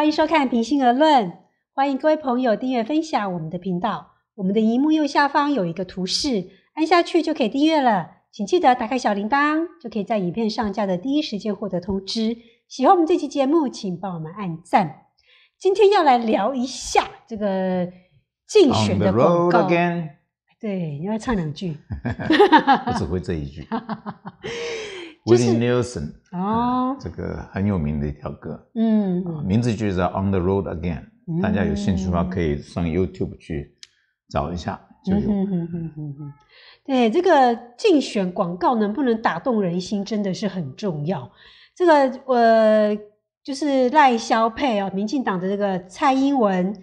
欢迎收看《平心而论》，欢迎各位朋友订阅分享我们的频道。我们的荧幕右下方有一个图示，按下去就可以订阅了。请记得打开小铃铛，就可以在影片上架的第一时间获得通知。喜欢我们这期节目，请帮我们按赞。今天要来聊一下这个竞选的广告，对，你要唱两句，我只会这一句。Willie Nelson 啊，这个很有名的一条歌，嗯，名字就是《On the Road Again》，大家有兴趣的话，可以上 YouTube 去找一下就有。对，这个竞选广告能不能打动人心，真的是很重要。这个，呃，就是赖萧佩哦，民进党的这个蔡英文。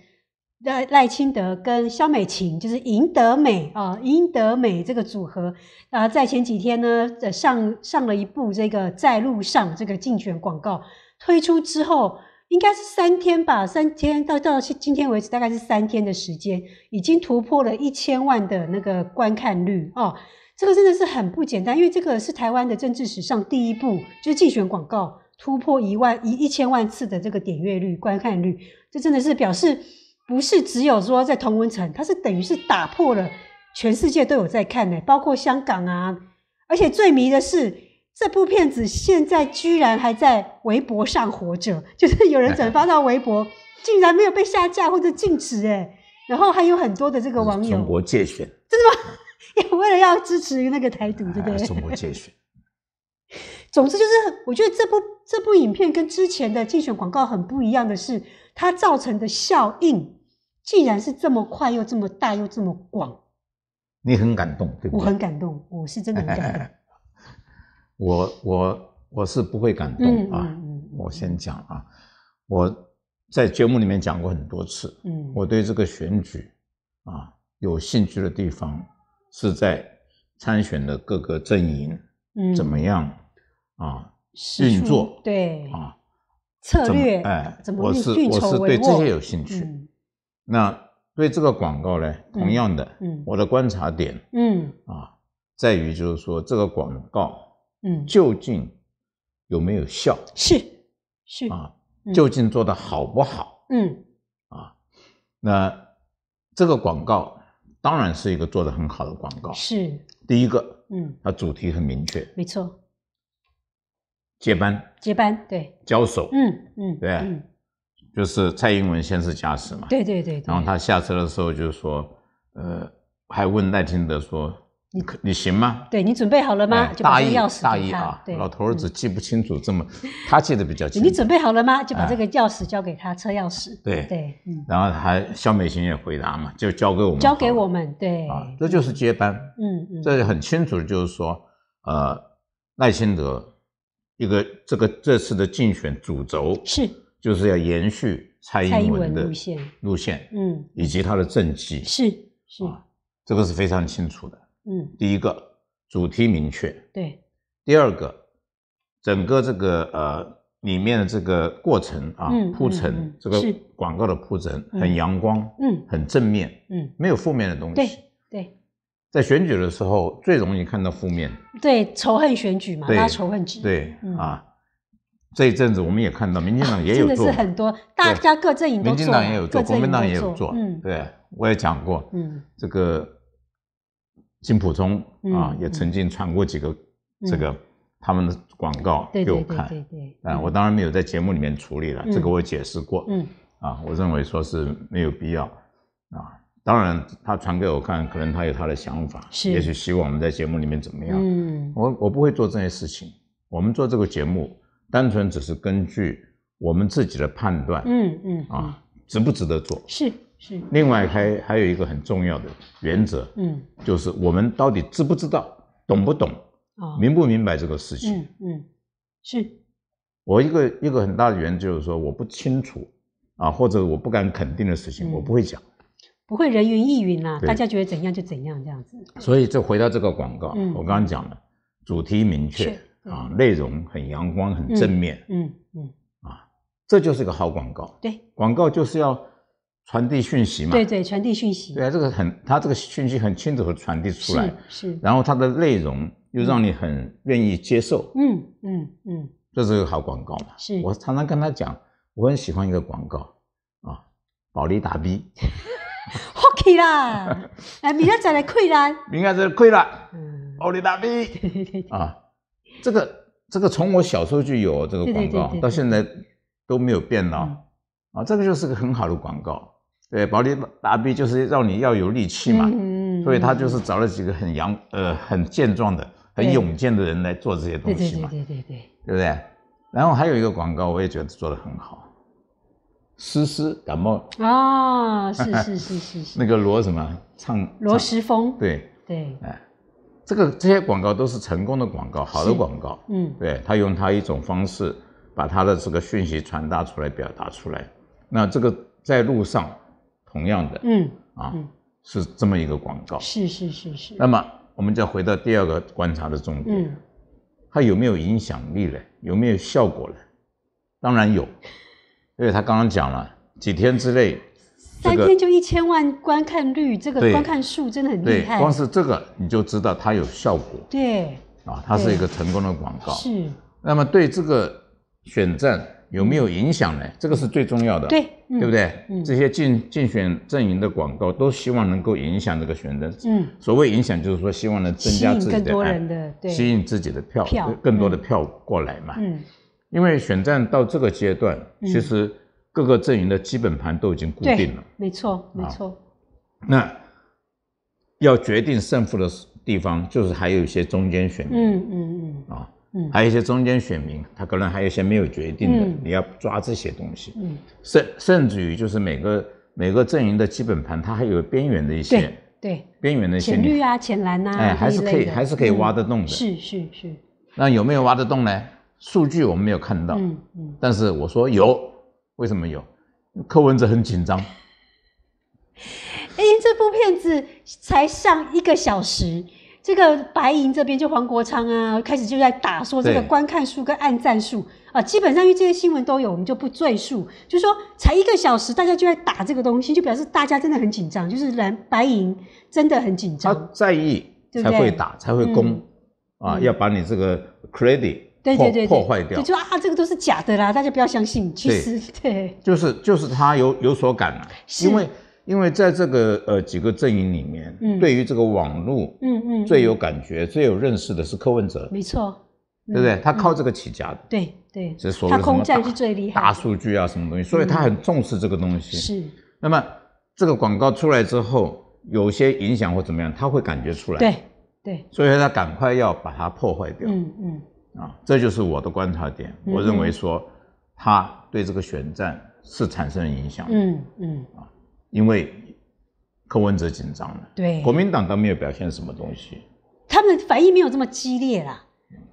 赖赖清德跟肖美琴，就是“赢得美”啊，“赢得美”这个组合啊，在前几天呢，上上了一部这个在路上这个竞选广告推出之后，应该是三天吧，三天到到今天为止，大概是三天的时间，已经突破了一千万的那个观看率哦。这个真的是很不简单，因为这个是台湾的政治史上第一部就是竞选广告突破一万一一千万次的这个点阅率、观看率，这真的是表示。不是只有说在同温层，它是等于是打破了全世界都有在看呢，包括香港啊。而且最迷的是这部片子，现在居然还在微博上活着，就是有人转发到微博，竟然没有被下架或者禁止哎。然后还有很多的这个网友，中国界选真的吗？也为了要支持那个台独，对不对？中国界选。总之就是，我觉得这部这部影片跟之前的竞选广告很不一样的是，它造成的效应。既然是这么快，又这么大，又这么广，你很感动，对不对？我很感动，我是真的很感动。我我我是不会感动啊！我先讲啊，我在节目里面讲过很多次，嗯，我对这个选举啊有兴趣的地方是在参选的各个阵营怎么样啊运作对啊策略哎，我是我是对这些有兴趣。那对这个广告呢？同样的，嗯，我的观察点，嗯啊，在于就是说这个广告，嗯，究竟有没有效？是，是啊，究竟做的好不好？嗯，啊，那这个广告当然是一个做的很好的广告。是，第一个，嗯，它主题很明确。没错。接班。接班。对。交手。嗯嗯，对。就是蔡英文先是驾驶嘛，对对对，然后他下车的时候就说，呃，还问赖清德说：“你可你行吗？对你准备好了吗？”就把这个钥匙大意啊，老头子记不清楚这么，他记得比较清。楚。你准备好了吗？就把这个钥匙交给他，车钥匙。对，对，然后还肖美琴也回答嘛，就交给我们。交给我们，对啊，这就是接班。嗯嗯，这很清楚的就是说，呃，赖清德一个这个这次的竞选主轴是。就是要延续蔡英文的路线，路线，嗯，以及他的政绩，是是，这个是非常清楚的，嗯，第一个主题明确，对，第二个整个这个呃里面的这个过程啊，铺陈这个广告的铺陈很阳光，嗯，很正面，嗯，没有负面的东西，对对，在选举的时候最容易看到负面，对，仇恨选举嘛，拉仇恨值，对，啊。这一阵子我们也看到，民进党也有做，真的是很多，大家各阵营都民进党也有做，国民党也有做。嗯，对我也讲过，嗯，这个金普忠啊，也曾经传过几个这个他们的广告给我看，对对对我当然没有在节目里面处理了，这个我解释过，嗯，啊，我认为说是没有必要，啊，当然他传给我看，可能他有他的想法，是，也许希望我们在节目里面怎么样，嗯，我我不会做这些事情，我们做这个节目。单纯只是根据我们自己的判断，嗯嗯，啊，值不值得做？是是。另外还还有一个很重要的原则，嗯，就是我们到底知不知道、懂不懂、明不明白这个事情？嗯嗯，是。我一个一个很大的原则就是说，我不清楚啊，或者我不敢肯定的事情，我不会讲。不会人云亦云啦，大家觉得怎样就怎样这样子。所以，就回到这个广告，我刚刚讲的主题明确。啊，内容很阳光，很正面，嗯嗯，啊，这就是个好广告。对，广告就是要传递讯息嘛。对对，传递讯息。对啊，这个很，它这个讯息很清楚和传递出来，是。然后它的内容又让你很愿意接受，嗯嗯嗯，这是个好广告嘛。是，我常常跟他讲，我很喜欢一个广告啊，保利达 B。好睇啦，啊，明仔再来开啦，明仔再来开啦，保利达 B 啊。这个这个从我小时候就有这个广告，到现在都没有变呢。啊，这个就是个很好的广告。对，保力达 B 就是让你要有力气嘛，所以他就是找了几个很阳呃很健壮的、很勇健的人来做这些东西嘛，对对对对，对不对？然后还有一个广告，我也觉得做的很好，诗诗感冒啊，是是是是是 那个罗什么唱罗时峰，对对哎。这个这些广告都是成功的广告，好的广告，嗯，对他用他一种方式把他的这个讯息传达出来、表达出来。那这个在路上同样的，嗯，啊，是这么一个广告，是是是是。那么我们再回到第二个观察的重点，嗯，它有没有影响力呢？有没有效果呢？当然有，因为他刚刚讲了几天之内。三天就一千万观看率，这个观看数真的很厉害。光是这个你就知道它有效果。对，啊，它是一个成功的广告。是。那么对这个选战有没有影响呢？这个是最重要的。对，对不对？这些竞竞选阵营的广告都希望能够影响这个选战。嗯。所谓影响就是说，希望能增加自己的吸引更多吸引自己的票票，更多的票过来嘛。嗯。因为选战到这个阶段，其实。各个阵营的基本盘都已经固定了，没错没错。那要决定胜负的地方，就是还有一些中间选民，嗯嗯嗯，啊，还有一些中间选民，他可能还有一些没有决定的，你要抓这些东西。甚甚至于就是每个每个阵营的基本盘，它还有边缘的一些，对，边缘的一些绿啊、浅蓝啊，哎，还是可以还是可以挖得动的，是是是。那有没有挖得动呢？数据我们没有看到，嗯嗯，但是我说有。为什么有？柯文哲很紧张。因为这部片子才上一个小时，这个白银这边就黄国昌啊，开始就在打说这个观看数跟按赞数啊，基本上因为这些新闻都有，我们就不赘述。就说才一个小时，大家就在打这个东西，就表示大家真的很紧张，就是蓝白银真的很紧张。他在意，才会打，才会攻啊，要把你这个 credit。对对对，破坏掉就啊，这个都是假的啦，大家不要相信。其实对，就是就是他有有所感了，因为因为在这个呃几个阵营里面，对于这个网络，嗯嗯，最有感觉、最有认识的是柯文哲，没错，对不对？他靠这个起家的，对对，这所谓厉害，大数据啊，什么东西，所以他很重视这个东西。是，那么这个广告出来之后，有些影响或怎么样，他会感觉出来，对对，所以他赶快要把它破坏掉。嗯嗯。啊，这就是我的观察点。我认为说，他对这个选战是产生了影响。嗯嗯啊，因为，柯文哲紧张了。对，国民党都没有表现什么东西。他们反应没有这么激烈啦。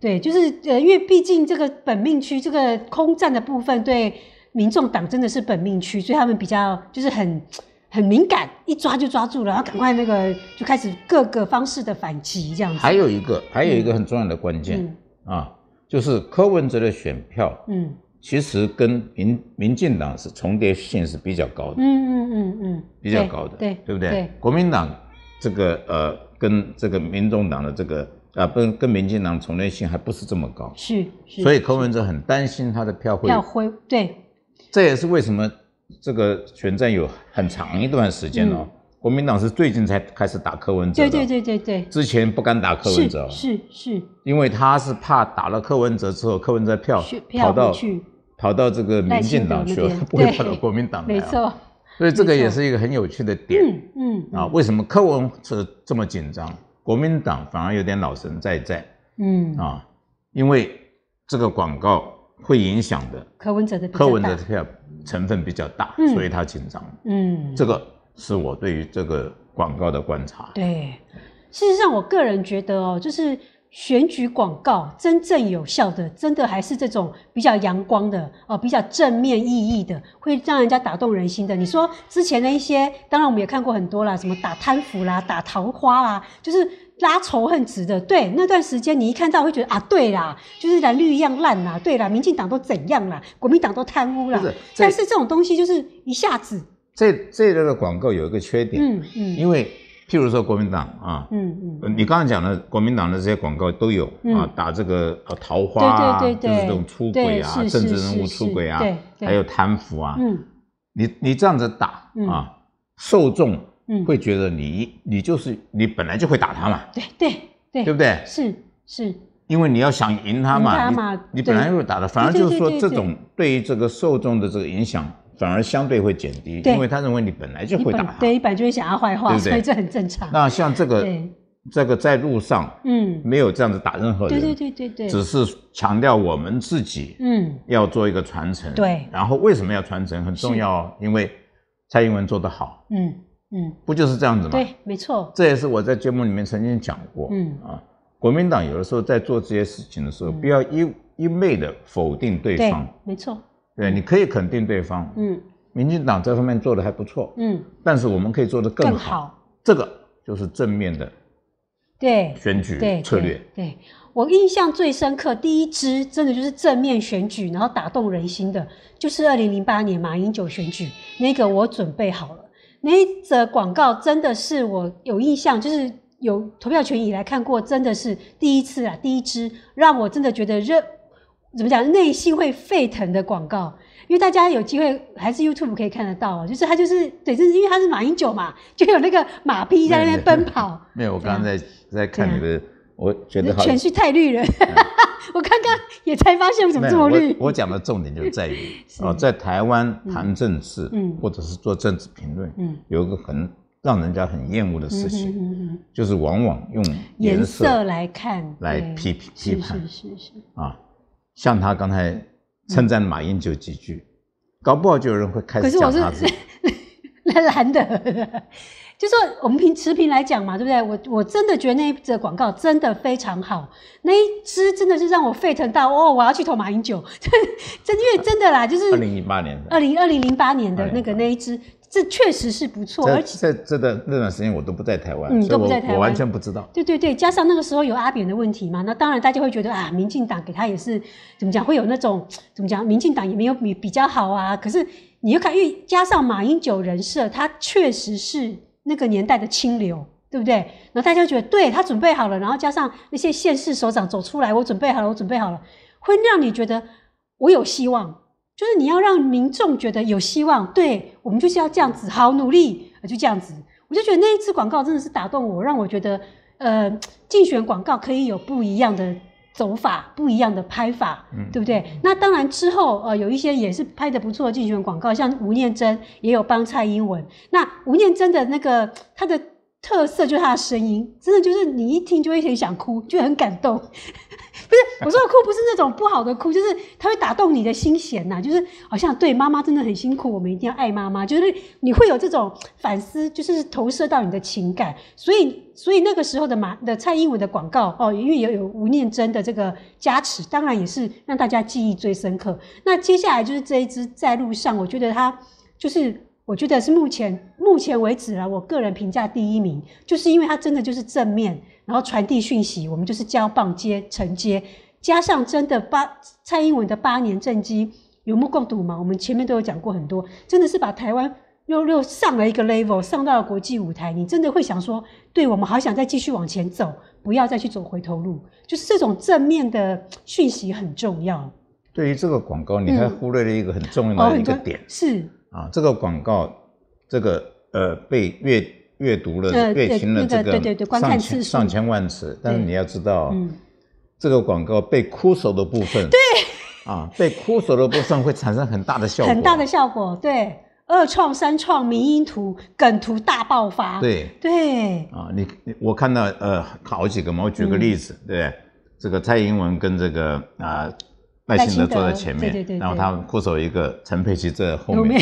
对，就是呃，因为毕竟这个本命区，这个空战的部分对民众党真的是本命区，所以他们比较就是很很敏感，一抓就抓住了，然后赶快那个就开始各个方式的反击这样子。还有一个，还有一个很重要的关键啊。就是柯文哲的选票，嗯，其实跟民民进党是重叠性是比较高的，嗯嗯嗯嗯，比较高的，对，对不对？对，国民党这个呃，跟这个民众党的这个啊，跟跟民进党重叠性还不是这么高，是是，所以柯文哲很担心他的票会，票会，对，这也是为什么这个选战有很长一段时间哦。国民党是最近才开始打柯文哲的，对对对对对，之前不敢打柯文哲，是是是，因为他是怕打了柯文哲之后，柯文哲票跑到跑到这个民进党去了，不会跑到国民党来、边，没错，所以这个也是一个很有趣的点，嗯嗯，啊，为什么柯文哲这么紧张，国民党反而有点老神在在，嗯啊，因为这个广告会影响的，柯文哲的柯文的票成分比较大，所以他紧张，嗯，这个。是我对于这个广告的观察。对，事实上，我个人觉得哦，就是选举广告真正有效的，真的还是这种比较阳光的，哦，比较正面意义的，会让人家打动人心的。你说之前的一些，当然我们也看过很多啦，什么打贪腐啦，打桃花啦，就是拉仇恨值的。对，那段时间你一看到会觉得啊，对啦，就是蓝绿一样烂呐，对啦，民进党都怎样了，国民党都贪污了。但是这种东西就是一下子。这这类的广告有一个缺点，嗯嗯，因为譬如说国民党啊，嗯嗯，你刚刚讲的国民党的这些广告都有啊，打这个呃桃花，对对对，就是这种出轨啊，政治人物出轨啊，还有贪腐啊，嗯，你你这样子打啊，受众会觉得你你就是你本来就会打他嘛，对对对，对不对？是是，因为你要想赢他嘛，你你本来就会打他，反而就是说这种对于这个受众的这个影响。反而相对会减低，因为他认为你本来就会打他，对，本来就会想要坏话，所以这很正常。那像这个，这个在路上，嗯，没有这样子打任何人，对对对对对，只是强调我们自己，嗯，要做一个传承，对。然后为什么要传承？很重要，因为蔡英文做得好，嗯嗯，不就是这样子吗？对，没错。这也是我在节目里面曾经讲过，嗯啊，国民党有的时候在做这些事情的时候，不要一一昧的否定对方，没错。对，你可以肯定对方。嗯，民进党这方面做的还不错。嗯，但是我们可以做的更好。这个就是正面的。对。选举对策略。对我印象最深刻，第一支真的就是正面选举，然后打动人心的，就是二零零八年马英九选举那个。我准备好了，那则广告真的是我有印象，就是有投票权以来看过，真的是第一次啊，第一支让我真的觉得热。怎么讲？内心会沸腾的广告，因为大家有机会还是 YouTube 可以看得到，就是他就是对，就是因为他是马英九嘛，就有那个马屁在那边奔跑。没有，我刚刚在在看你的，我觉得全是太绿人。我刚刚也才发现我怎么这么绿。我我讲的重点就在于哦，在台湾谈政治或者是做政治评论，有一个很让人家很厌恶的事情，就是往往用颜色来看来批评批判。是是是啊。像他刚才称赞马英九几句，搞不好就有人会开始讲他。可是我是蓝蓝的，就说我们凭持平来讲嘛，对不对？我我真的觉得那一则广告真的非常好，那一支真的是让我沸腾到哦，我要去投马英九。真因为真的啦，就是二零一八年的二零二零零八年的那个那一支这确实是不错，而在这段那段时间我都不在台湾，都不在台湾，完全不知道。对对对，加上那个时候有阿扁的问题嘛，那当然大家会觉得啊，民进党给他也是怎么讲，会有那种怎么讲，民进党也没有比比较好啊。可是你又看，因为加上马英九人设，他确实是那个年代的清流，对不对？然后大家觉得对他准备好了，然后加上那些县市首长走出来，我准备好了，我准备好了，会让你觉得我有希望。就是你要让民众觉得有希望，对我们就是要这样子，好努力，就这样子。我就觉得那一次广告真的是打动我，让我觉得，呃，竞选广告可以有不一样的走法，不一样的拍法，对不对？那当然之后，呃，有一些也是拍的不错，竞选广告，像吴念真也有帮蔡英文。那吴念真的那个他的特色就是他的声音，真的就是你一听就会很想哭，就很感动。不是我说哭不是那种不好的哭，就是它会打动你的心弦呐，就是好像对妈妈真的很辛苦，我们一定要爱妈妈，就是你会有这种反思，就是投射到你的情感。所以，所以那个时候的马的蔡英文的广告哦，因为有有吴念真的这个加持，当然也是让大家记忆最深刻。那接下来就是这一支在路上，我觉得它就是我觉得是目前目前为止啦，我个人评价第一名，就是因为它真的就是正面。然后传递讯息，我们就是交棒接承接，加上真的八蔡英文的八年政绩有目共睹嘛，我们前面都有讲过很多，真的是把台湾又又上了一个 level，上到了国际舞台。你真的会想说，对我们好想再继续往前走，不要再去走回头路。就是这种正面的讯息很重要。对于这个广告，你还忽略了一个很重要的一个点，是啊，这个广告这个呃被阅。阅读了、阅听了这个上上千万次，但是你要知道，这个广告被枯守的部分，对啊，被枯守的部分会产生很大的效果，很大的效果。对，二创、三创、迷音图、梗图大爆发。对对啊，你我看到呃好几个嘛，我举个例子，对这个蔡英文跟这个啊赖清德坐在前面，然后他枯守一个陈佩琪在后面。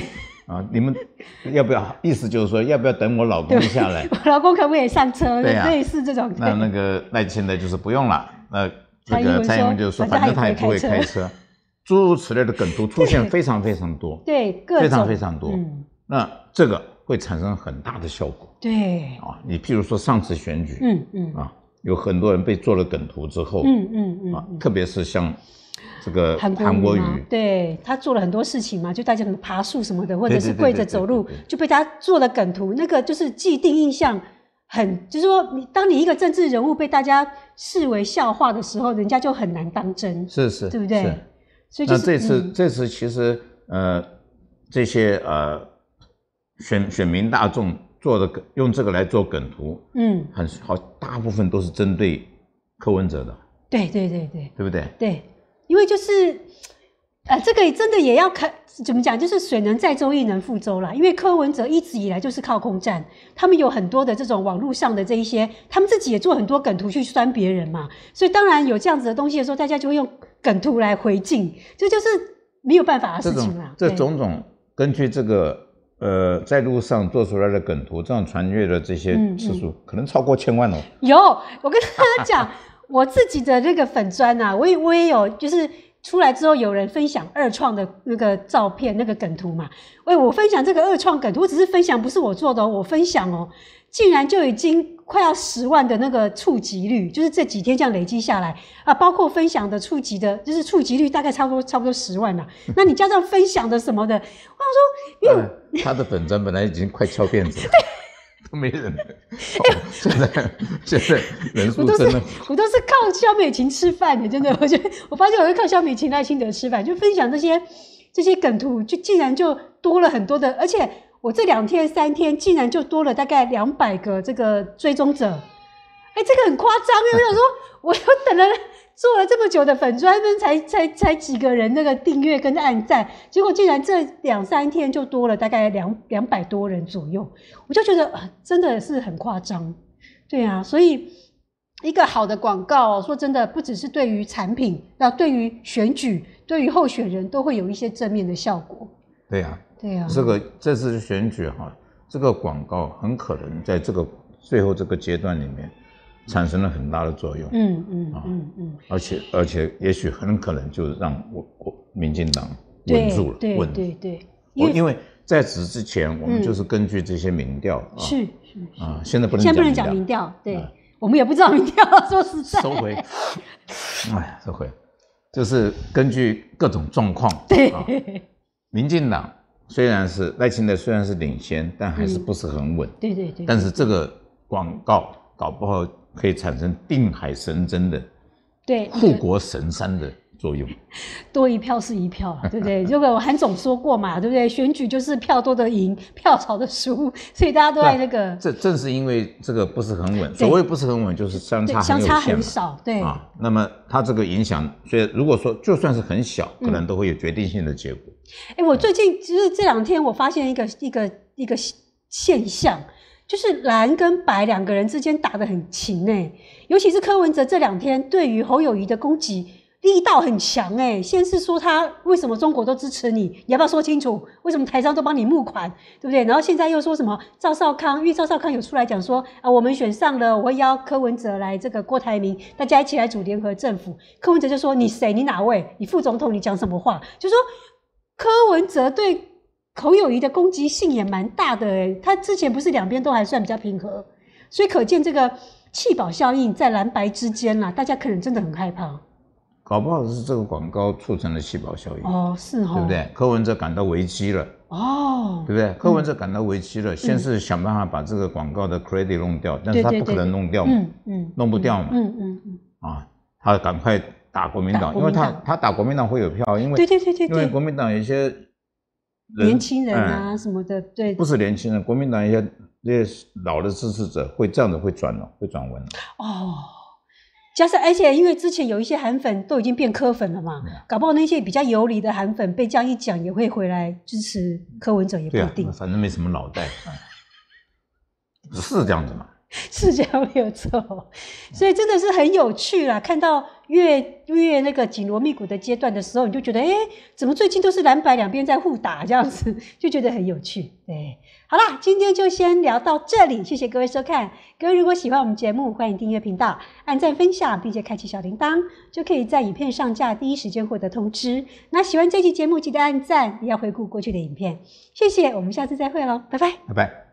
啊，你们 要不要？意思就是说，要不要等我老公下来？我老公可不可以上车？对似这这种。那那个，赖清德就是不用了。那那 个蔡英文就是说，反正他也不会开车，诸如此类的梗图出现非常非常多，对，非常非常多。那这个会产生很大的效果。对，啊，你譬如说上次选举，嗯嗯，啊，有很多人被做了梗图之后，嗯嗯嗯，特别是像。这个韩国语，对，他做了很多事情嘛，就大家爬树什么的，或者是跪着走路，就被他做了梗图。那个就是既定印象，很就是说，你当你一个政治人物被大家视为笑话的时候，人家就很难当真。是是，对不对？所以就这次，这次其实呃，这些呃选选民大众做的用这个来做梗图，嗯，很好，大部分都是针对柯文哲的。对对对对，对不对？对。因为就是，呃，这个真的也要看怎么讲，就是水能载舟，亦能覆舟啦。因为柯文哲一直以来就是靠空战，他们有很多的这种网络上的这一些，他们自己也做很多梗图去酸别人嘛。所以当然有这样子的东西的时候，大家就会用梗图来回敬，这就是没有办法的事情啦。这种种根据这个呃在路上做出来的梗图这样传阅的这些次数，可能超过千万哦。有，我跟大家讲。我自己的那个粉砖啊，我我也有，就是出来之后有人分享二创的那个照片、那个梗图嘛。哎，我分享这个二创梗图，我只是分享，不是我做的，我分享哦，竟然就已经快要十万的那个触及率，就是这几天这样累积下来啊，包括分享的、触及的，就是触及率大概差不多差不多十万呐。那你加上分享的什么的，我说，因为他的粉砖本来已经快翘辫子了。没人，哎，现在现在人数真的，我都是靠肖美琴吃饭的，真的，我觉得我发现我是靠肖美琴、赖清德吃饭，就分享这些这些梗图，就竟然就多了很多的，而且我这两天三天竟然就多了大概两百个这个追踪者，哎，这个很夸张，我想说我要等了。做了这么久的粉专，才才才几个人那个订阅跟按赞，结果竟然这两三天就多了大概两两百多人左右，我就觉得真的是很夸张，对啊，所以一个好的广告，说真的，不只是对于产品，那对于选举，对于候选人都会有一些正面的效果。对啊，对啊，这个这次选举哈，这个广告很可能在这个最后这个阶段里面。产生了很大的作用，嗯嗯啊嗯嗯，而且而且也许很可能就让我我民进党稳住了，稳对对，因为因为在此之前我们就是根据这些民调，啊，是是啊，现在不能现在不能讲民调，对我们也不知道民调 说实在，收回，哎，收回，就是根据各种状况，对，民进党虽然是赖清德虽然是领先，但还是不是很稳，对对对，但是这个广告搞不好。可以产生定海神针的，对护国神山的作用。多一票是一票，对不对？如 果韩总说过嘛，对不对？选举就是票多的赢，票少的输，所以大家都在那个。这正是因为这个不是很稳，所谓不是很稳，就是相差相差很少，对。啊，那么它这个影响，所以如果说就算是很小，可能都会有决定性的结果。哎，我最近其实这两天我发现一个一个一个现象。就是蓝跟白两个人之间打得很勤哎，尤其是柯文哲这两天对于侯友谊的攻击力道很强哎，先是说他为什么中国都支持你，你要不要说清楚为什么台商都帮你募款，对不对？然后现在又说什么赵少康，因为赵少康有出来讲说啊，我们选上了，我会邀柯文哲来这个郭台铭，大家一起来组联合政府。柯文哲就说你谁你哪位，你副总统你讲什么话？就说柯文哲对。口有谊的攻击性也蛮大的哎，他之前不是两边都还算比较平和，所以可见这个气保效应在蓝白之间了，大家可能真的很害怕。搞不好是这个广告促成了气保效应哦，是哈，对不对？柯文哲感到危机了哦，对不对？柯文哲感到危机了，先是想办法把这个广告的 credit 弄掉，但是他不可能弄掉嘛，嗯，弄不掉嘛，嗯嗯嗯，啊，他赶快打国民党，因为他他打国民党会有票，因为对对对对，因为国民党一些。年轻人啊，什么的，对，不是年轻人，国民党一些那些老的支持者会这样子会转了，会转文了。哦，加上而且因为之前有一些韩粉都已经变科粉了嘛，搞不好那些比较有理的韩粉被这样一讲也会回来支持柯文哲，也不一定，反正没什么脑袋，是这样子嘛。是这样没有错，所以真的是很有趣啦。看到越越那个紧锣密鼓的阶段的时候，你就觉得，哎，怎么最近都是蓝白两边在互打这样子，就觉得很有趣。对，好啦，今天就先聊到这里，谢谢各位收看。各位如果喜欢我们节目，欢迎订阅频道，按赞分享，并且开启小铃铛，就可以在影片上架第一时间获得通知。那喜欢这期节目，记得按赞，也要回顾过去的影片。谢谢，我们下次再会喽，拜拜，拜拜。